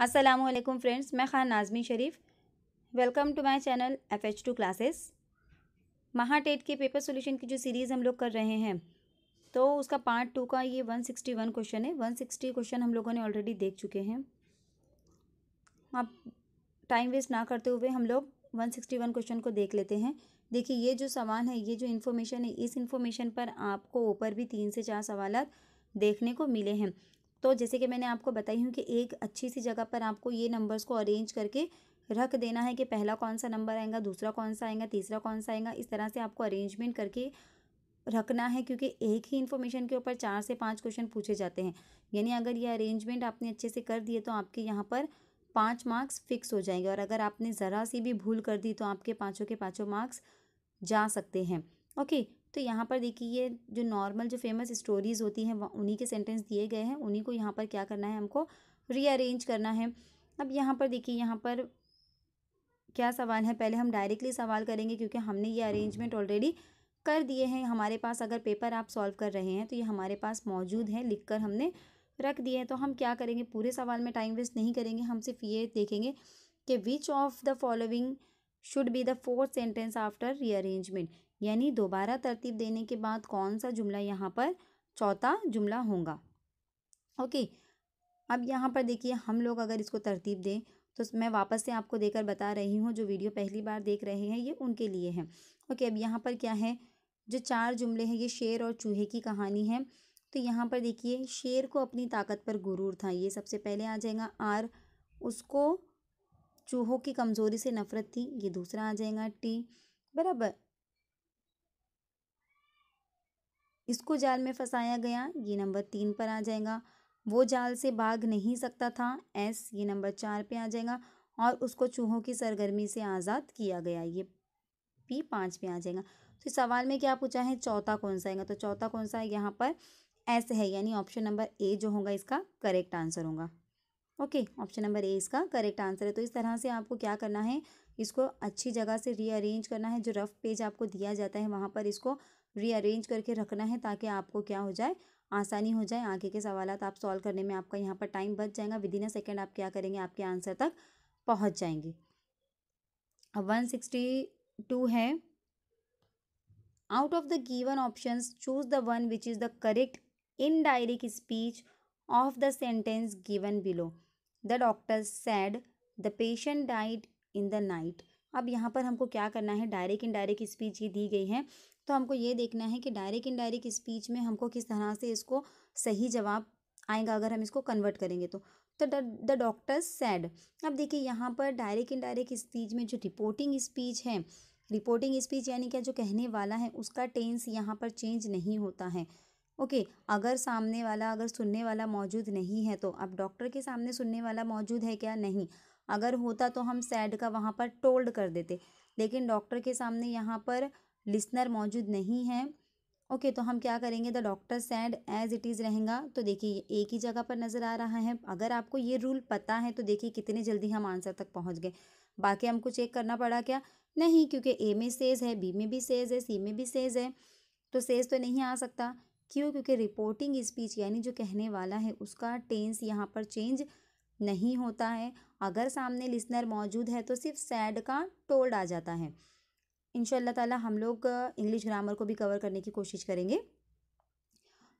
Aslam friends मैं Khan Najmi Sharif welcome to my channel F H two classes MahaTET के paper solution की जो सीरीज़ हम लोग कर रहे हैं तो उसका पार्ट टू का ये वन सिक्सटी वन क्वेश्चन है वन सिक्सटी क्वेश्चन हम लोगों ने ऑलरेडी देख चुके हैं आप टाइम वेस्ट ना करते हुए हम लोग वन सिक्सटी वन क्वेश्चन को देख लेते हैं देखिए ये जो सवाल है ये जो इन्फॉर्मेशन है इस इन्फॉर्मेशन पर आपको ऊपर भी तीन से चार सवाल देखने को मिले हैं तो जैसे कि मैंने आपको बताई हूँ कि एक अच्छी सी जगह पर आपको ये नंबर्स को अरेंज करके रख देना है कि पहला कौन सा नंबर आएगा दूसरा कौन सा आएगा तीसरा कौन सा आएगा इस तरह से आपको अरेंजमेंट करके रखना है क्योंकि एक ही इन्फॉर्मेशन के ऊपर चार से पाँच क्वेश्चन पूछे जाते हैं यानी अगर ये अरेंजमेंट आपने अच्छे से कर दिए तो आपके यहाँ पर पाँच मार्क्स फिक्स हो जाएंगे और अगर आपने ज़रा सी भी भूल कर दी तो आपके पाँचों के पाँचों मार्क्स जा सकते हैं ओके तो यहाँ पर देखिए ये जो नॉर्मल जो फेमस स्टोरीज़ होती हैं उन्हीं के सेंटेंस दिए गए हैं उन्हीं को यहाँ पर क्या करना है हमको रीअरेंज करना है अब यहाँ पर देखिए यहाँ पर क्या सवाल है पहले हम डायरेक्टली सवाल करेंगे क्योंकि हमने ये अरेंजमेंट ऑलरेडी कर दिए हैं हमारे पास अगर पेपर आप सॉल्व कर रहे हैं तो ये हमारे पास मौजूद है लिख कर हमने रख दिए हैं तो हम क्या करेंगे पूरे सवाल में टाइम वेस्ट नहीं करेंगे हम सिर्फ ये देखेंगे कि which of the following should be the fourth sentence after rearrangement यानी दोबारा तरतीब देने के बाद कौन सा जुमला यहाँ पर चौथा जुमला होगा ओके अब यहाँ पर देखिए हम लोग अगर इसको तरतीब दें तो मैं वापस से आपको देकर बता रही हूँ जो वीडियो पहली बार देख रहे हैं ये उनके लिए है ओके अब यहाँ पर क्या है जो चार जुमले हैं ये शेर और चूहे की कहानी है तो यहाँ पर देखिए शेर को अपनी ताकत पर गुरूर था ये सबसे पहले आ जाएगा आर उसको चूहों की कमज़ोरी से नफ़रत थी ये दूसरा आ जाएगा टी बराबर इसको जाल में फंसाया गया ये नंबर तीन पर आ जाएगा वो जाल से भाग नहीं सकता था एस ये नंबर चार पे आ जाएगा और उसको चूहों की सरगर्मी से आज़ाद किया गया ये पी पाँच पे आ जाएगा तो सवाल में क्या पूछा है चौथा कौन सा आएगा तो चौथा कौन सा है यहाँ पर एस है यानी ऑप्शन नंबर ए जो होगा इसका करेक्ट आंसर होगा ओके ऑप्शन नंबर ए इसका करेक्ट आंसर है तो इस तरह से आपको क्या करना है इसको अच्छी जगह से रीअरेंज करना है जो रफ पेज आपको दिया जाता है वहाँ पर इसको रीअरेंज करके रखना है ताकि आपको क्या हो जाए आसानी हो जाए आगे के सवाल आप सॉल्व करने में आपका यहाँ पर टाइम बच जाएगा विद इन अ सेकेंड आप क्या करेंगे आपके आंसर तक पहुँच जाएंगे अब वन सिक्सटी टू है out of the given option choose the one which is the correct indirect speech of the sentence given below the doctor said the patient died in the night अब यहाँ पर हमको क्या करना है direct इन indirect speech ये दी गई है तो हमको ये देखना है कि डायरेक्ट इनडायरेक्ट स्पीच में हमको किस तरह से इसको सही जवाब आएगा अगर हम इसको कन्वर्ट करेंगे तो तो द डॉक्टर सैड अब देखिए यहाँ पर डायरेक्ट इनडायरेक्ट स्पीच में जो रिपोर्टिंग स्पीच है रिपोर्टिंग स्पीच यानी क्या जो कहने वाला है उसका टेंस यहाँ पर चेंज नहीं होता है ओके okay, अगर सामने वाला अगर सुनने वाला मौजूद नहीं है तो अब डॉक्टर के सामने सुनने वाला मौजूद है क्या नहीं अगर होता तो हम सैड का वहाँ पर टोल्ड कर देते लेकिन डॉक्टर के सामने यहाँ पर लिसनर मौजूद नहीं है ओके okay, तो हम क्या करेंगे the doctor said as it is रहेगा तो देखिए एक ही जगह पर नज़र आ रहा है अगर आपको ये रूल पता है तो देखिए कितने जल्दी हम आंसर तक पहुंच गए बाकी हमको चेक करना पड़ा क्या नहीं क्योंकि ए में सेज है बी में भी सेज है सी में भी सेज है तो सेज तो नहीं आ सकता क्यों क्योंकि रिपोर्टिंग स्पीच यानी जो कहने वाला है उसका टेंस यहाँ पर चेंज नहीं होता है अगर सामने लिसनर मौजूद है तो सिर्फ सैड का टोल्ड आ जाता है इन ताला हम लोग इंग्लिश ग्रामर को भी कवर करने की कोशिश करेंगे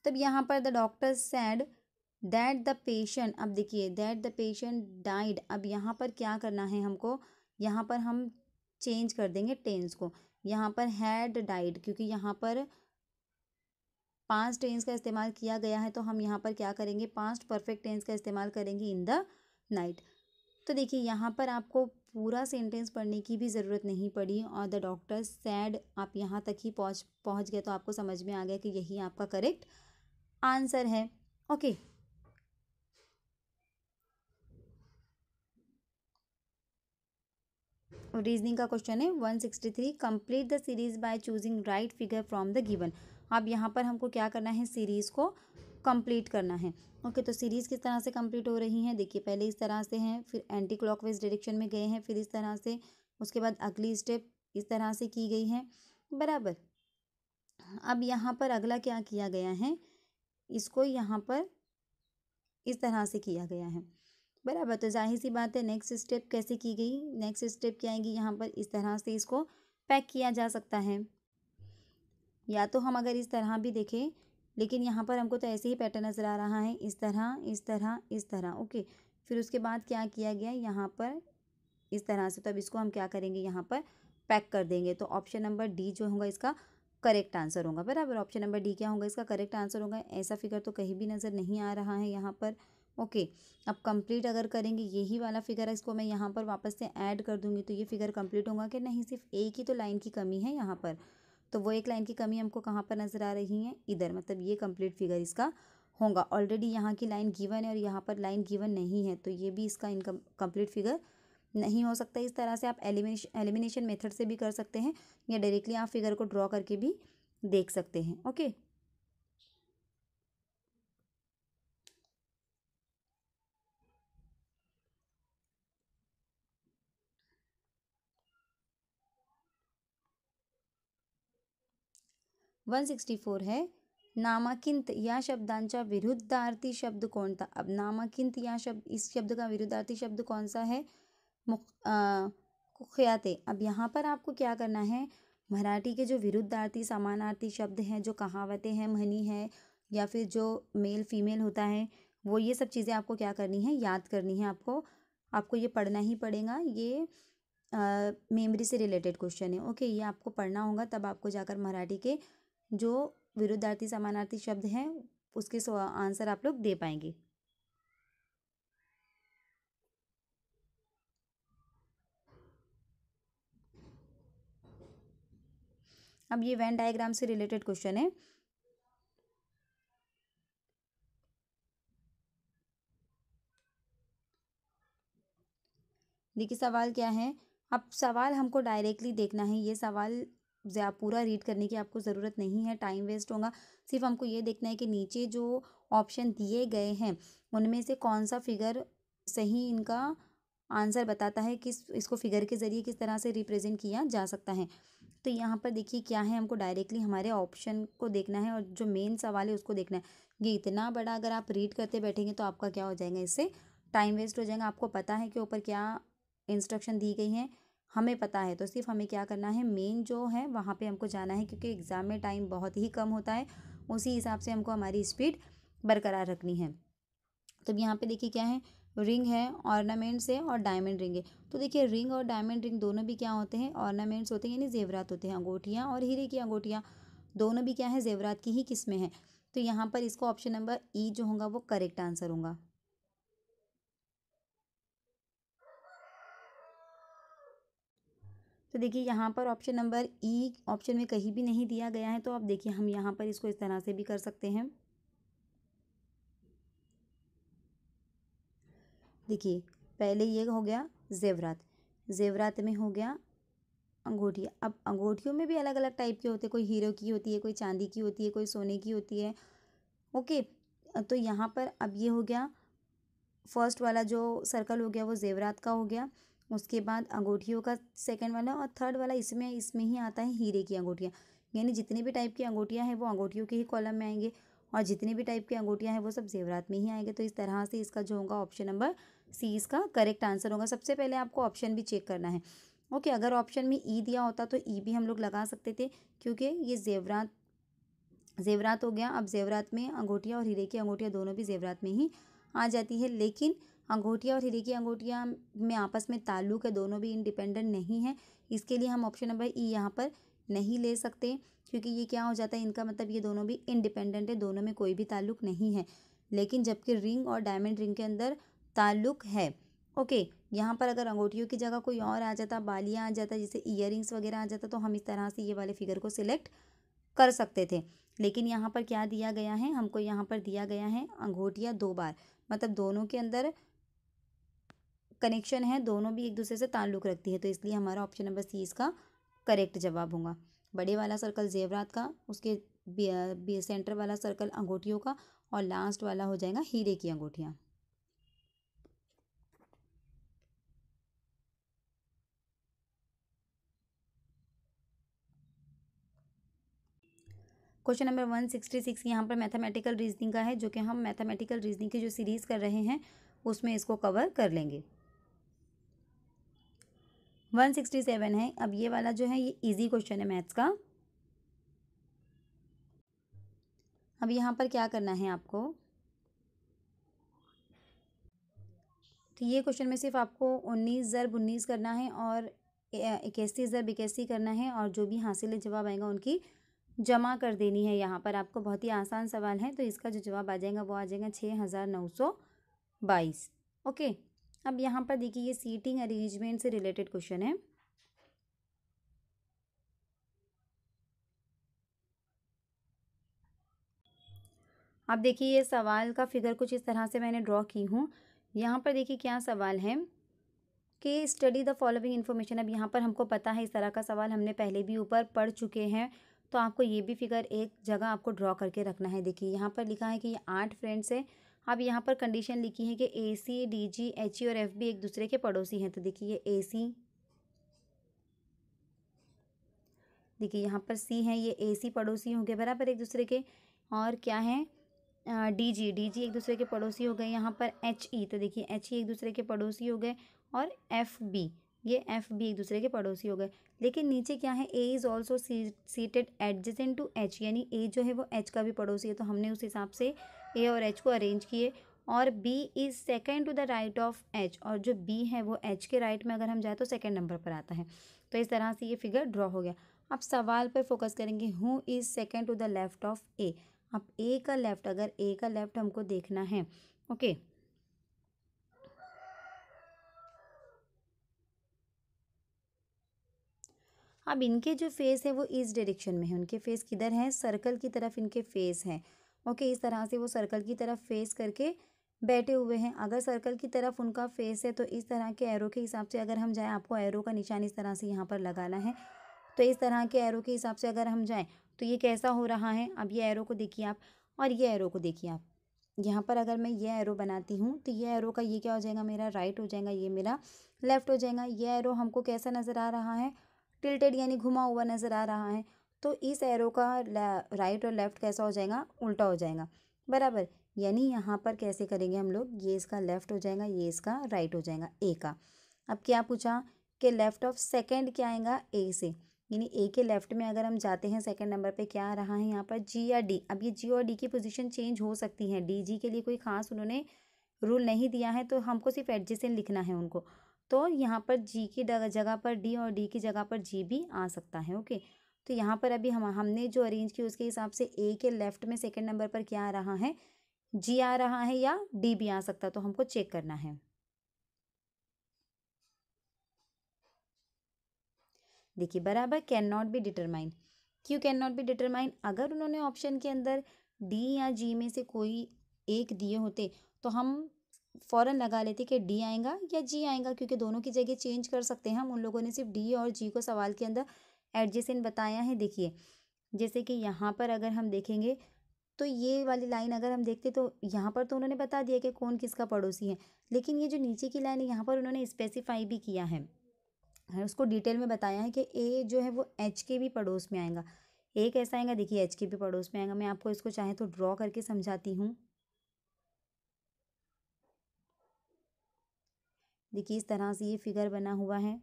तब यहाँ पर the doctor said that the patient अब देखिए दैट द पेशेंट डाइड अब यहाँ पर क्या करना है हमको यहाँ पर हम चेंज कर देंगे टेंस को यहाँ पर हैड डाइड क्योंकि यहाँ पर पास्ट टेंस का इस्तेमाल किया गया है तो हम यहाँ पर क्या करेंगे पास्ट परफेक्ट टेंस का इस्तेमाल करेंगे इन द नाइट तो देखिए यहाँ पर आपको पूरा सेंटेंस पढ़ने की भी ज़रूरत नहीं पड़ी और द डॉक्टर सैड आप यहाँ तक ही पहुँच पहुँच गए तो आपको समझ में आ गया कि यही आपका करेक्ट आंसर है ओके रीजनिंग का क्वेश्चन है one sixty three complete the series by choosing right figure from the given अब यहाँ पर हमको क्या करना है सीरीज़ को कंप्लीट करना है ओके तो सीरीज़ किस तरह से कंप्लीट हो रही है देखिए पहले इस तरह से हैं फिर एंटी क्लॉकवाइज डायरेक्शन में गए हैं फिर इस तरह से उसके बाद अगली स्टेप इस तरह से की गई है बराबर अब यहाँ पर अगला क्या किया गया है इसको यहाँ पर इस तरह से किया गया है बराबर तो जाहिर सी बात है नेक्स्ट स्टेप कैसे की गई नेक्स्ट स्टेप क्या आएगी यहाँ पर इस तरह से इसको पैक किया जा सकता है या तो हम अगर इस तरह भी देखें लेकिन यहाँ पर हमको तो ऐसे ही पैटर्न नज़र आ रहा है इस तरह इस तरह इस तरह ओके फिर उसके बाद क्या किया गया यहाँ पर इस तरह से तो अब इसको हम क्या करेंगे यहाँ पर पैक कर देंगे तो ऑप्शन नंबर डी जो होगा इसका करेक्ट आंसर होगा बराबर ऑप्शन नंबर डी क्या होगा इसका करेक्ट आंसर होगा ऐसा फिगर तो कहीं भी नज़र नहीं आ रहा है यहाँ पर ओके अब कंप्लीट अगर करेंगे यही वाला फिगर है इसको मैं यहाँ पर वापस से ऐड कर दूंगी तो ये फिगर कंप्लीट होगा कि नहीं सिर्फ एक ही तो लाइन की कमी है यहाँ पर तो वो एक लाइन की कमी हमको कहाँ पर नज़र आ रही है इधर मतलब ये कम्प्लीट फिगर इसका होगा ऑलरेडी यहाँ की लाइन गिवन है और यहाँ पर लाइन गिवन नहीं है तो ये भी इसका इनकम कम्प्लीट फिगर नहीं हो सकता इस तरह से आप एलिमिनेशन एलिमिनेशन मेथड से भी कर सकते हैं या डायरेक्टली आप फिगर को ड्रॉ करके भी देख सकते हैं ओके वन सिक्सटी फोर है नामाकिंत या शब्दांचा विरुद्धार्थी शब्द कौन था अब नामाकिंत या शब्द इस शब्द का विरुद्धार्थी शब्द कौन सा है मुख्याते अब यहाँ पर आपको क्या करना है मराठी के जो विरुद्धार्थी समानार्थी शब्द हैं जो कहावतें हैं मनी है या फिर जो मेल फीमेल होता है वो ये सब चीज़ें आपको क्या करनी है याद करनी है आपको आपको ये पढ़ना ही पड़ेगा ये मेमोरी से रिलेटेड क्वेश्चन है ओके ये आपको पढ़ना होगा तब आपको जाकर मराठी के जो विरुद्धार्थी समानार्थी शब्द हैं उसके आंसर आप लोग दे पाएंगे अब ये वैन डायग्राम से रिलेटेड क्वेश्चन है देखिए सवाल क्या है अब सवाल हमको डायरेक्टली देखना है ये सवाल पूरा रीड करने की आपको ज़रूरत नहीं है टाइम वेस्ट होगा सिर्फ हमको ये देखना है कि नीचे जो ऑप्शन दिए गए हैं उनमें से कौन सा फिगर सही इनका आंसर बताता है किस इसको फिगर के ज़रिए किस तरह से रिप्रेजेंट किया जा सकता है तो यहाँ पर देखिए क्या है हमको डायरेक्टली हमारे ऑप्शन को देखना है और जो मेन सवाल है उसको देखना है ये इतना बड़ा अगर आप रीड करते बैठेंगे तो आपका क्या हो जाएगा इससे टाइम वेस्ट हो जाएगा आपको पता है कि ऊपर क्या इंस्ट्रक्शन दी गई हैं हमें पता है तो सिर्फ हमें क्या करना है मेन जो है वहाँ पे हमको जाना है क्योंकि एग्ज़ाम में टाइम बहुत ही कम होता है उसी हिसाब से हमको हमारी स्पीड बरकरार रखनी है तो यहाँ पे देखिए क्या है रिंग है ऑर्नामेंट्स है और डायमंड रिंग है तो देखिए रिंग और डायमंड रिंग दोनों भी क्या होते हैं ऑर्नामेंट्स होते हैं यानी जेवरात होते हैं अंगूठियाँ और हीरे की अंगूठियाँ दोनों भी क्या है जेवरात की ही किस्में हैं तो यहाँ पर इसको ऑप्शन नंबर ई जो होगा वो करेक्ट आंसर होगा तो देखिए यहाँ पर option number E e option में कहीं भी नहीं दिया गया है तो आप देखिए हम यहाँ पर इसको इस तरह से भी कर सकते हैं देखिए पहले ये हो गया जेवरात जेवरात में हो गया अंगूठिया अब अंगूठियों में भी अलग अलग टाइप के होते हैं कोई हीरो की होती है कोई चांदी की होती है कोई सोने की होती है ओके तो यहाँ पर अब ये हो गया फर्स्ट वाला जो सर्कल हो गया वो जेवरात का हो गया उसके बाद अंगूठियों का सेकंड वाला और थर्ड वाला इसमें इसमें ही आता है हीरे की अंगूठियाँ यानी जितने भी टाइप की अंगूठियाँ हैं वो अंगूठियों के ही कॉलम में आएंगे और जितने भी टाइप की अंगूठियाँ हैं वो सब जेवरात में ही आएंगे तो इस तरह से इसका जो होगा ऑप्शन नंबर सी इसका करेक्ट आंसर होगा सबसे पहले आपको ऑप्शन भी चेक करना है ओके अगर ऑप्शन में ई e दिया होता तो ई e भी हम लोग लगा सकते थे क्योंकि ये जेवरात जेवरात हो गया अब जेवरात में अंगूठिया और हीरे की अंगूठियाँ दोनों भी जेवरात में ही आ जाती है लेकिन अंगूठिया और हिरी की अंगूठिया में आपस में ताल्लुक है दोनों भी इंडिपेंडेंट नहीं है इसके लिए हम ऑप्शन नंबर ई यहाँ पर नहीं ले सकते क्योंकि ये क्या हो जाता है इनका मतलब ये दोनों भी इंडिपेंडेंट है दोनों में कोई भी ताल्लुक नहीं है लेकिन जबकि रिंग और डायमंड रिंग के अंदर ताल्लुक है ओके यहाँ पर अगर अंगूठियों की जगह कोई और आ जाता बालियाँ आ जाता जैसे ईयर वगैरह आ जाता तो हम इस तरह से ये वाले फिगर को सिलेक्ट कर सकते थे लेकिन यहाँ पर क्या दिया गया है हमको यहाँ पर दिया गया है अंगूठिया दो बार मतलब दोनों के अंदर कनेक्शन है दोनों भी एक दूसरे से ताल्लुक़ रखती है तो इसलिए हमारा ऑप्शन नंबर सी इसका करेक्ट जवाब होगा बड़े वाला सर्कल जेवरात का उसके बी, सेंटर वाला सर्कल अंगूठियों का और लास्ट वाला हो जाएगा हीरे की अंगूठियाँ question number one sixty six यहाँ पर मैथमेटिकल रीजनिंग का है जो कि हम मैथमेटिकल रीजनिंग की जो सीरीज़ कर रहे हैं उसमें इसको कवर कर लेंगे वन सिक्सटी सेवन है अब ये वाला जो है ये इजी क्वेश्चन है मैथ्स का अब यहाँ पर क्या करना है आपको तो ये क्वेश्चन में सिर्फ आपको उन्नीस ज़रब उन्नीस करना है और इक्यासी ज़रब इक्यासी करना है और जो भी हासिल जवाब आएगा उनकी जमा कर देनी है यहाँ पर आपको बहुत ही आसान सवाल है तो इसका जो जवाब आ जाएगा वो आ जाएगा छः हज़ार नौ सौ बाईस ओके अब यहाँ पर देखिए ये सीटिंग अरेंजमेंट से रिलेटेड क्वेश्चन है अब देखिए ये सवाल का फिगर कुछ इस तरह से मैंने ड्रॉ की हूँ यहाँ पर देखिए क्या सवाल है कि स्टडी द फॉलोइंग इन्फॉर्मेशन अब यहाँ पर हमको पता है इस तरह का सवाल हमने पहले भी ऊपर पढ़ चुके हैं तो आपको ये भी फिगर एक जगह आपको ड्रॉ करके रखना है देखिए यहाँ पर लिखा है कि ये आठ फ्रेंड्स है अब यहाँ पर कंडीशन लिखी है कि ए C D G H E और एफ बी एक दूसरे के पड़ोसी हैं तो देखिए ये ए सी देखिए यहाँ पर सी है ये ए सी पड़ोसी हो गए बराबर एक दूसरे के और क्या है डी जी डी जी एक दूसरे के पड़ोसी हो गए यहाँ पर एच ई e, तो देखिए एच ई e एक दूसरे के पड़ोसी हो गए और एफ बी ये एफ बी एक दूसरे के पड़ोसी हो गए लेकिन नीचे क्या है A is also seated adjacent to H यानी ए जो है वो एच का भी पड़ोसी है तो हमने उस हिसाब से ए और एच को अरेंज किए और B is second to the right of H और जो बी है वो एच के राइट में अगर हम जाए तो सेकेंड नंबर पर आता है तो इस तरह से ये फिगर ड्रॉ हो गया अब सवाल पर फोकस करेंगे who is second to the left of A अब ए का लेफ्ट अगर ए का लेफ्ट हमको देखना है ओके okay. अब इनके जो फेस है वो इस डायरेक्शन में है उनके फेस किधर है सर्कल की तरफ इनके फेस है ओके इस तरह से वो सर्कल की तरफ फेस करके बैठे हुए हैं अगर सर्कल की तरफ उनका फेस है तो इस तरह के एरो के हिसाब से अगर हम जाएँ आपको एरो का निशान इस तरह से यहाँ पर लगाना है तो इस तरह के एरो के हिसाब से अगर हम जाएँ तो ये कैसा हो रहा है अब ये एरो को देखिए आप और ये एरो को देखिए आप यहाँ पर अगर मैं ये एरो बनाती हूँ तो ये एरो का ये क्या हो जाएगा मेरा राइट हो जाएगा ये मेरा लेफ़्ट हो जाएगा ये एरो हमको कैसा नज़र आ रहा है टिल्टेड यानी घुमा हुआ नज़र आ रहा है तो इस एरो का राइट और लेफ़्ट कैसा हो जाएगा उल्टा हो जाएगा बराबर यानी यहाँ पर कैसे करेंगे हम लोग ये इसका लेफ़्ट हो जाएगा ये इसका राइट हो जाएगा ए का अब क्या पूछा कि लेफ़्ट ऑफ सेकेंड क्या आएगा ए से यानी ए के लेफ़्ट में अगर हम जाते हैं सेकंड नंबर पे क्या आ रहा है यहाँ पर जी या डी अब ये जी और डी की पोजीशन चेंज हो सकती है डी जी के लिए कोई ख़ास उन्होंने रूल नहीं दिया है तो हमको सिर्फ एडजेसेंट लिखना है उनको तो यहाँ पर जी की जगह पर डी और डी की जगह पर जी भी आ सकता है ओके तो यहाँ पर अभी हम हमने जो अरेंज किया उसके हिसाब से ए के लेफ्ट में सेकेंड नंबर पर क्या आ रहा है जी आ रहा है या डी भी आ सकता तो हमको चेक करना है देखिए बराबर कैन नॉट बी डिटरमाइन क्यों कैन नॉट बी डिटरमाइन अगर उन्होंने ऑप्शन के अंदर डी या जी में से कोई एक दिए होते तो हम फ़ौरन लगा लेते कि डी आएगा या जी आएगा क्योंकि दोनों की जगह चेंज कर सकते हैं हम उन लोगों ने सिर्फ डी और जी को सवाल के अंदर एडजेसन बताया है देखिए जैसे कि यहाँ पर अगर हम देखेंगे तो ये वाली लाइन अगर हम देखते तो यहाँ पर तो उन्होंने बता दिया कि कौन किसका पड़ोसी है लेकिन ये जो नीचे की लाइन है यहाँ पर उन्होंने स्पेसिफाई भी किया है उसको डिटेल में बताया है कि ए जो है वो एच के भी पड़ोस में आएगा ए कैसा आएगा देखिए एच के भी पड़ोस में आएगा मैं आपको इसको चाहे तो ड्रॉ करके समझाती हूँ देखिए इस तरह से ये फिगर बना हुआ है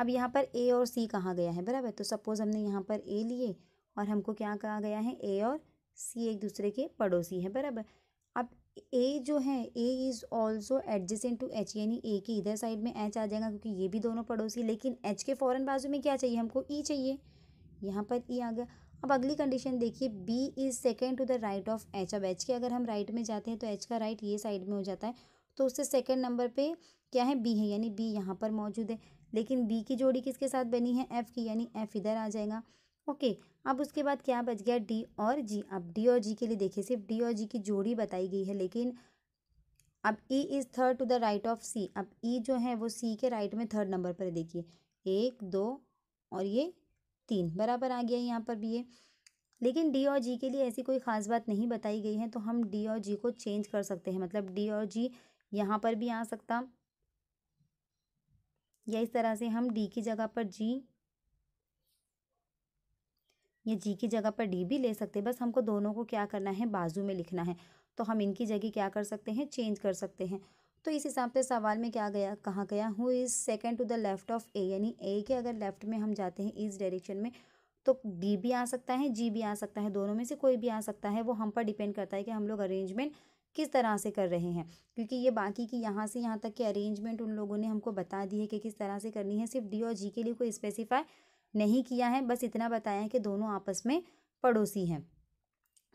अब यहाँ पर ए और सी कहा गया है बराबर तो सपोज़ हमने यहाँ पर ए लिए और हमको क्या कहा गया है ए और सी एक दूसरे के पड़ोसी हैं बराबर अब ए जो है A is also adjacent to H यानी ए के इधर साइड में एच आ जाएगा क्योंकि ये भी दोनों पड़ोसी लेकिन एच के फ़ौरन बाजू में क्या चाहिए हमको ई e चाहिए यहाँ पर ई e आ गया अब अगली कंडीशन देखिए B is second to the right of H अब एच के अगर हम राइट में जाते हैं तो एच का राइट ये साइड में हो जाता है तो उससे सेकेंड नंबर पर क्या है बी है यानी बी यहाँ पर मौजूद है लेकिन बी की जोड़ी किसके साथ बनी है एफ़ की यानी एफ़ इधर आ जाएगा ओके अब उसके बाद क्या बच गया डी और जी अब डी और जी के लिए देखिए सिर्फ डी और जी की जोड़ी बताई गई है लेकिन अब E is third to the right of C अब ई e जो है वो सी के राइट में थर्ड नंबर पर देखिए एक दो और ये तीन बराबर आ गया यहाँ पर भी ये लेकिन डी और जी के लिए ऐसी कोई ख़ास बात नहीं बताई गई है तो हम डी और जी को चेंज कर सकते हैं मतलब डी और जी यहाँ पर भी आ सकता या इस तरह से हम डी की जगह पर जी या जी की जगह पर डी भी ले सकते हैं बस हमको दोनों को क्या करना है बाजू में लिखना है तो हम इनकी जगह क्या कर सकते हैं चेंज कर सकते हैं तो इस हिसाब से सवाल में क्या गया कहाँ गया who is second to the left of A यानी ए के अगर लेफ्ट में हम जाते हैं इस डायरेक्शन में तो डी भी आ सकता है जी भी आ सकता है दोनों में से कोई भी आ सकता है वो हम पर डिपेंड करता है कि हम लोग अरेंजमेंट किस तरह से कर रहे हैं क्योंकि ये बाकी की यहाँ से यहाँ तक के अरेंजमेंट उन लोगों ने हमको बता दी है कि किस तरह से करनी है सिर्फ डी और जी के लिए कोई स्पेसिफाई नहीं किया है बस इतना बताया है कि दोनों आपस में पड़ोसी हैं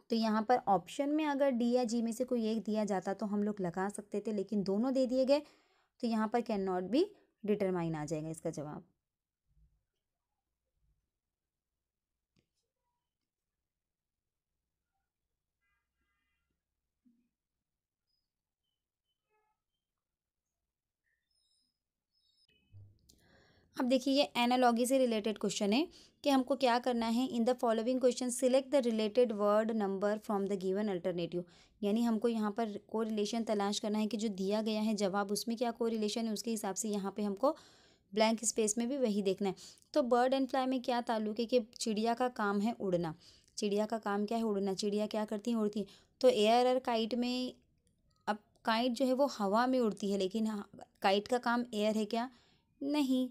तो यहाँ पर ऑप्शन में अगर डी या जी में से कोई एक दिया जाता तो हम लोग लगा सकते थे लेकिन दोनों दे दिए गए तो यहाँ पर कैन नॉट बी डिटरमाइन आ जाएगा इसका जवाब अब देखिए ये एनालॉगी से रिलेटेड क्वेश्चन है कि हमको क्या करना है in the following question select the related word number from the given alternative यानी हमको यहाँ पर को रिलेशन तलाश करना है कि जो दिया गया है जवाब उसमें क्या को रिलेशन है उसके हिसाब से यहाँ पे हमको ब्लैंक स्पेस में भी वही देखना है तो बर्ड एंड फ्लाई में क्या ताल्लुक है कि चिड़िया का काम है उड़ना चिड़िया का काम क्या है उड़ना चिड़िया क्या करती है उड़ती हैं तो एयर और काइट में अब काइट जो है वो हवा में उड़ती है लेकिन काइट हाँ, का काम एयर है क्या नहीं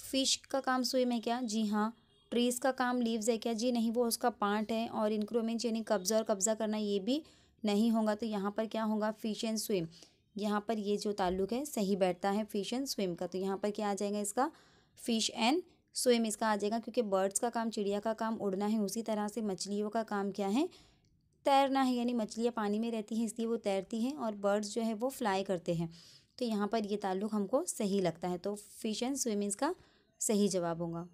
फिश का काम स्विम है क्या जी हाँ ट्रीज़ का काम लीव्स है क्या जी नहीं वो उसका पार्ट है और इंक्रोमेंट यानी कब्जा और कब्जा करना ये भी नहीं होगा तो यहाँ पर क्या होगा फिश एंड स्विम यहाँ पर ये जो ताल्लुक है सही बैठता है फिश एंड स्विम का तो यहाँ पर क्या आ जाएगा इसका फिश एंड स्विम इसका आ जाएगा क्योंकि बर्ड्स का काम चिड़िया का काम उड़ना है उसी तरह से मछलियों का काम क्या है तैरना है यानी मछलियाँ पानी में रहती हैं इसलिए वो तैरती हैं और बर्ड्स जो है वो फ्लाई करते हैं तो यहाँ पर ये ताल्लुक़ हमको सही लगता है तो फिश एंड स्विमिंग्स का सही जवाब होगा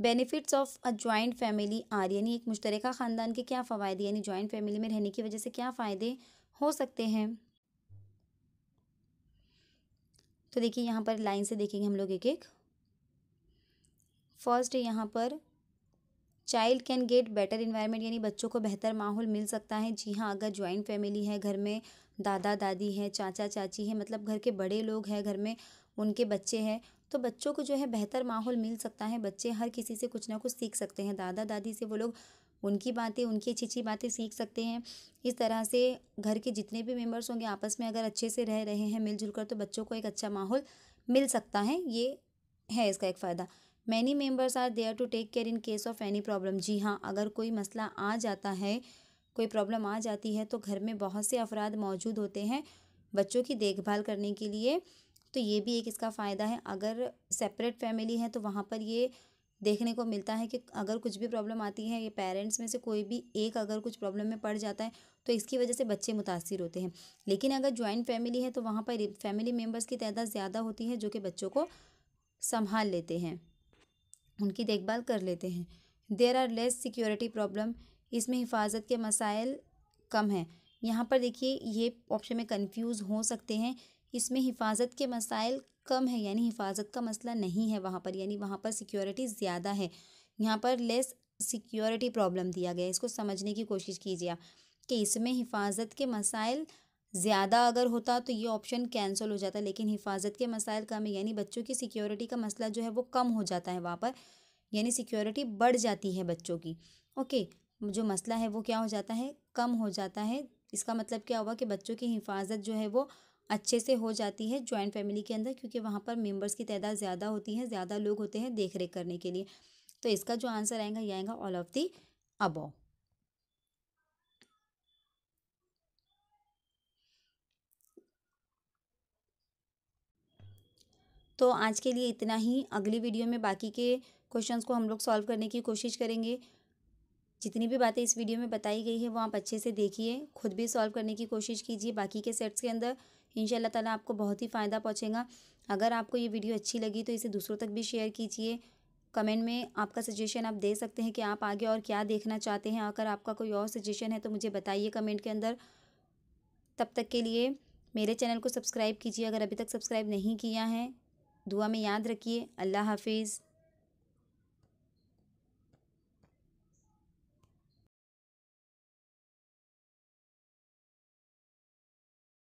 benefits of a joint family are यानी एक मुश्तरका ख़ानदान के क्या फायदे यानी ज्वाइंट फैमिली में रहने की वजह से क्या फ़ायदे हो सकते हैं तो देखिए यहाँ पर लाइन से देखेंगे हम लोग एक एक फर्स्ट यहाँ पर child can get better environment यानी बच्चों को बेहतर माहौल मिल सकता है जी हाँ अगर ज्वाइंट फैमिली है घर में दादा दादी है चाचा चाची है मतलब घर के बड़े लोग हैं घर में उनके बच्चे हैं तो बच्चों को जो है बेहतर माहौल मिल सकता है बच्चे हर किसी से कुछ ना कुछ सीख सकते हैं दादा दादी से वो लोग उनकी बातें उनकी अच्छी अच्छी बातें सीख सकते हैं इस तरह से घर के जितने भी मेम्बर्स होंगे आपस में अगर अच्छे से रह रहे हैं मिलजुल कर तो बच्चों को एक अच्छा माहौल मिल सकता है ये है इसका एक फ़ायदा many members are there to take care in case of any problem जी हाँ अगर कोई मसला आ जाता है कोई प्रॉब्लम आ जाती है तो घर में बहुत से अफराद मौजूद होते हैं बच्चों की देखभाल करने के लिए तो ये भी एक इसका फ़ायदा है अगर सेपरेट फैमिली है तो वहाँ पर ये देखने को मिलता है कि अगर कुछ भी प्रॉब्लम आती है ये पेरेंट्स में से कोई भी एक अगर कुछ प्रॉब्लम में पड़ जाता है तो इसकी वजह से बच्चे मुतासर होते हैं लेकिन अगर ज्वाइंट फैमिली है तो वहाँ पर फैमिली मेम्बर्स की तादाद ज़्यादा होती है जो कि बच्चों को संभाल लेते हैं उनकी देखभाल कर लेते हैं there are less security problem इसमें हिफाजत के मसाइल कम हैं यहाँ पर देखिए ये ऑप्शन में कंफ्यूज हो सकते हैं इसमें हिफाजत के मसाइल कम है यानी हिफाजत का मसला नहीं है वहाँ पर यानी वहाँ पर सिक्योरिटी ज़्यादा है यहाँ पर लेस सिक्योरिटी प्रॉब्लम दिया गया इसको समझने की कोशिश कीजिए कि इसमें हिफाजत के मसाइल ज़्यादा अगर होता तो ये ऑप्शन कैंसिल हो जाता लेकिन हिफाजत के मसाइल कम है यानी बच्चों की सिक्योरिटी का मसला जो है वो कम हो जाता है वहाँ पर यानी सिक्योरिटी बढ़ जाती है बच्चों की ओके जो मसला है वो क्या हो जाता है कम हो जाता है इसका मतलब क्या हुआ कि बच्चों की हिफाजत जो है वो अच्छे से हो जाती है जॉइंट फैमिली के अंदर क्योंकि वहाँ पर मेम्बर्स की तादाद ज़्यादा होती है ज़्यादा लोग होते हैं देख रेख करने के लिए तो इसका जो आंसर आएगा ये आएगा ऑल ऑफ दी अबो तो आज के लिए इतना ही अगली वीडियो में बाकी के क्वेश्चंस को हम लोग सॉल्व करने की कोशिश करेंगे जितनी भी बातें इस वीडियो में बताई गई है वो आप अच्छे से देखिए खुद भी सॉल्व करने की कोशिश कीजिए बाकी के सेट्स के अंदर इन ताला आपको बहुत ही फ़ायदा पहुँचेगा अगर आपको ये वीडियो अच्छी लगी तो इसे दूसरों तक भी शेयर कीजिए कमेंट में आपका सजेशन आप दे सकते हैं कि आप आगे और क्या देखना चाहते हैं अगर आपका कोई और सजेशन है तो मुझे बताइए कमेंट के अंदर तब तक के लिए मेरे चैनल को सब्सक्राइब कीजिए अगर अभी तक सब्सक्राइब नहीं किया है दुआ में याद रखिए अल्लाह हाफिज़